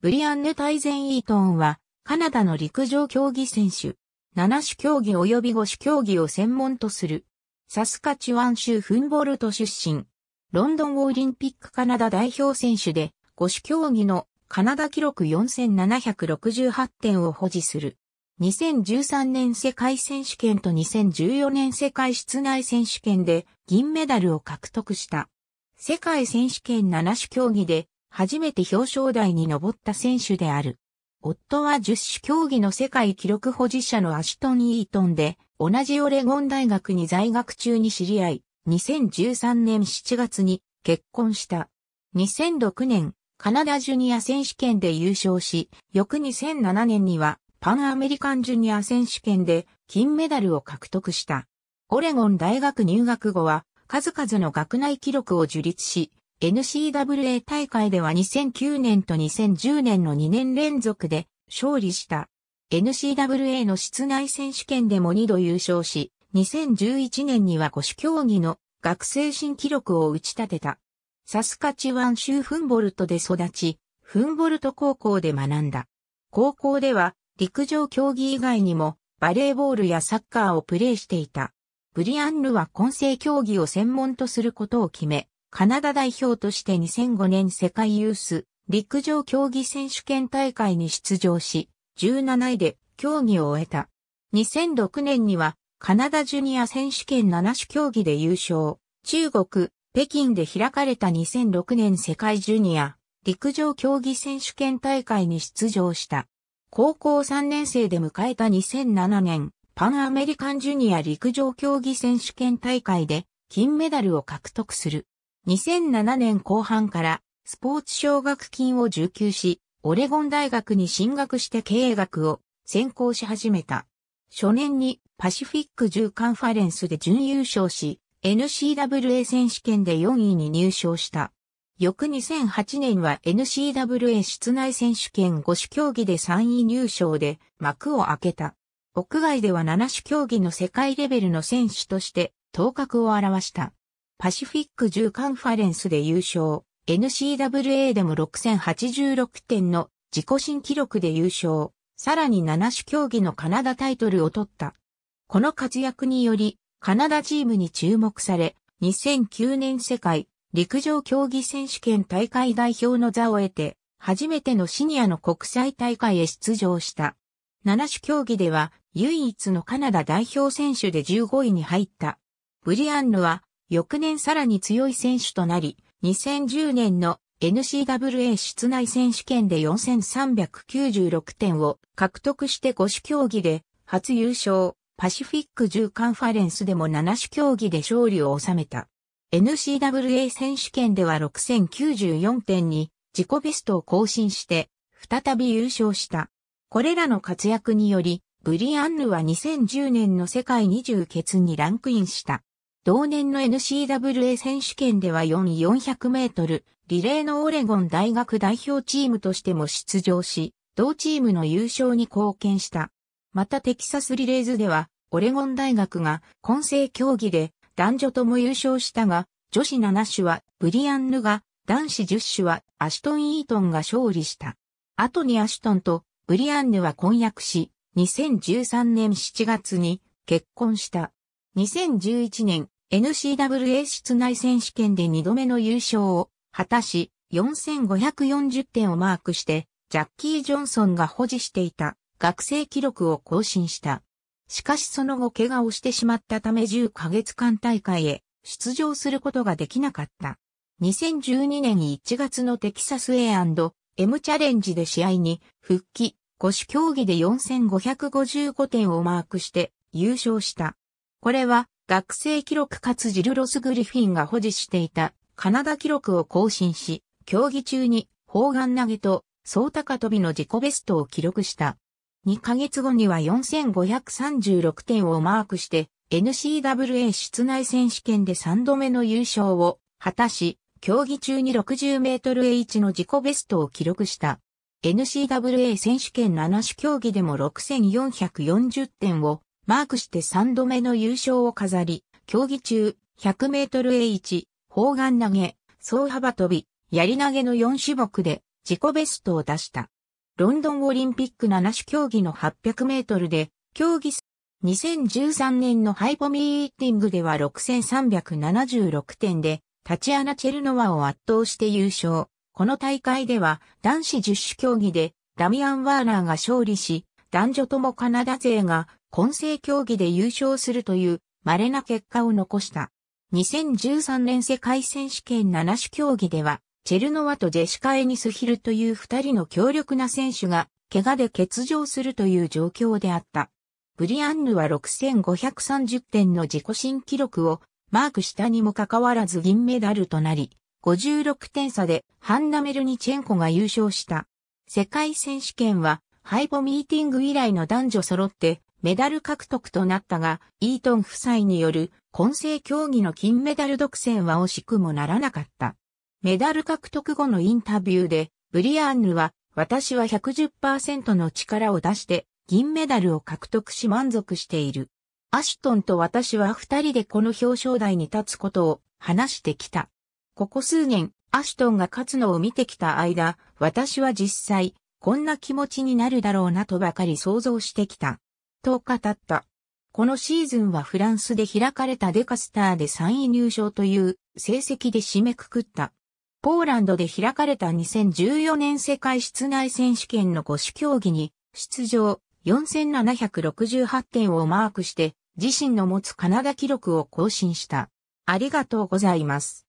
ブリアンヌ・タイゼン・イートンは、カナダの陸上競技選手、7種競技及び5種競技を専門とする、サスカチワン州フンボルト出身、ロンドンオリンピックカナダ代表選手で、5種競技のカナダ記録4768点を保持する。2013年世界選手権と2014年世界室内選手権で銀メダルを獲得した。世界選手権7種競技で初めて表彰台に上った選手である。夫は十種競技の世界記録保持者のアシトン・イートンで、同じオレゴン大学に在学中に知り合い、2013年7月に結婚した。2006年、カナダジュニア選手権で優勝し、翌2007年にはパンアメリカンジュニア選手権で金メダルを獲得した。オレゴン大学入学後は、数々の学内記録を樹立し、n c w a 大会では2009年と2010年の2年連続で勝利した。n c w a の室内選手権でも2度優勝し、2011年には五種競技の学生新記録を打ち立てた。サスカチワン州フンボルトで育ち、フンボルト高校で学んだ。高校では陸上競技以外にもバレーボールやサッカーをプレーしていた。ブリアンヌは混成競技を専門とすることを決め、カナダ代表として2005年世界ユース陸上競技選手権大会に出場し、17位で競技を終えた。2006年にはカナダジュニア選手権7種競技で優勝。中国、北京で開かれた2006年世界ジュニア陸上競技選手権大会に出場した。高校3年生で迎えた2007年パンアメリカンジュニア陸上競技選手権大会で金メダルを獲得する。2007年後半からスポーツ奨学金を受給し、オレゴン大学に進学して経営学を専攻し始めた。初年にパシフィック10カンファレンスで準優勝し、n c w a 選手権で4位に入賞した。翌2008年は n c w a 室内選手権5種競技で3位入賞で幕を開けた。屋外では7種競技の世界レベルの選手として頭角を表した。パシフィック10カンファレンスで優勝、n c w a でも6086点の自己新記録で優勝、さらに7種競技のカナダタイトルを取った。この活躍により、カナダチームに注目され、2009年世界陸上競技選手権大会代表の座を得て、初めてのシニアの国際大会へ出場した。7種競技では唯一のカナダ代表選手で15位に入った。ブリアンヌは翌年さらに強い選手となり、2010年の NCWA 室内選手権で4396点を獲得して5種競技で初優勝、パシフィック10カンファレンスでも7種競技で勝利を収めた。NCWA 選手権では6094点に自己ベストを更新して再び優勝した。これらの活躍により、ブリアンヌは2010年の世界20決にランクインした。同年の NCWA 選手権では4 400メートルリレーのオレゴン大学代表チームとしても出場し、同チームの優勝に貢献した。またテキサスリレーズでは、オレゴン大学が混成競技で男女とも優勝したが、女子7種はブリアンヌが、男子10種はアシュトン・イートンが勝利した。後にアシュトンとブリアンヌは婚約し、2013年7月に結婚した。2011年 NCWA 室内選手権で2度目の優勝を果たし4540点をマークしてジャッキー・ジョンソンが保持していた学生記録を更新した。しかしその後怪我をしてしまったため10ヶ月間大会へ出場することができなかった。2012年1月のテキサス A&M チャレンジで試合に復帰、5種競技で4555点をマークして優勝した。これは学生記録かつジル・ロス・グリフィンが保持していたカナダ記録を更新し、競技中に砲丸投げと総高跳びの自己ベストを記録した。2ヶ月後には4536点をマークして n c w a 室内選手権で3度目の優勝を果たし、競技中に60メートル H の自己ベストを記録した。n c w a 選手権7種競技でも6440点をマークして3度目の優勝を飾り、競技中、100メートル A1、砲丸投げ、総幅跳び、槍投げの4種目で自己ベストを出した。ロンドンオリンピック7種競技の800メートルで、競技数2013年のハイポミーティングでは6376点で、タチアナ・チェルノワを圧倒して優勝。この大会では男子10種競技でダミアン・ワーナーが勝利し、男女ともカナダ勢が混成競技で優勝するという稀な結果を残した。2013年世界選手権7種競技では、チェルノワとジェシカ・エニスヒルという二人の強力な選手が、怪我で欠場するという状況であった。ブリアンヌは6530点の自己新記録をマークしたにもかかわらず銀メダルとなり、56点差でハンナ・メルニチェンコが優勝した。世界選手権はハイボミーティング以来の男女揃ってメダル獲得となったが、イートン夫妻による混成競技の金メダル独占は惜しくもならなかった。メダル獲得後のインタビューで、ブリアンヌは、私は110%の力を出して銀メダルを獲得し満足している。アシュトンと私は二人でこの表彰台に立つことを話してきた。ここ数年、アシュトンが勝つのを見てきた間、私は実際、こんな気持ちになるだろうなとばかり想像してきた。と語った。このシーズンはフランスで開かれたデカスターで3位入賞という成績で締めくくった。ポーランドで開かれた2014年世界室内選手権の5種競技に出場4768点をマークして自身の持つカナダ記録を更新した。ありがとうございます。